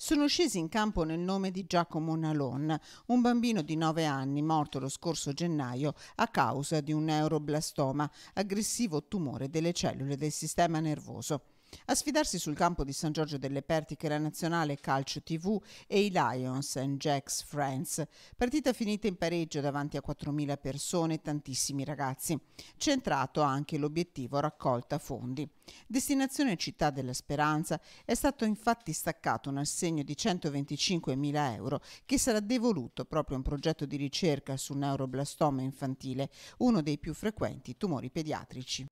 sono scesi in campo nel nome di Giacomo Nalon, un bambino di 9 anni morto lo scorso gennaio a causa di un neuroblastoma, aggressivo tumore delle cellule del sistema nervoso. A sfidarsi sul campo di San Giorgio delle Pertiche la nazionale Calcio TV e i Lions and Jacks Friends, partita finita in pareggio davanti a 4.000 persone e tantissimi ragazzi. Centrato anche l'obiettivo raccolta fondi. Destinazione Città della Speranza è stato infatti staccato un assegno di 125.000 euro che sarà devoluto proprio a un progetto di ricerca sul neuroblastoma infantile, uno dei più frequenti tumori pediatrici.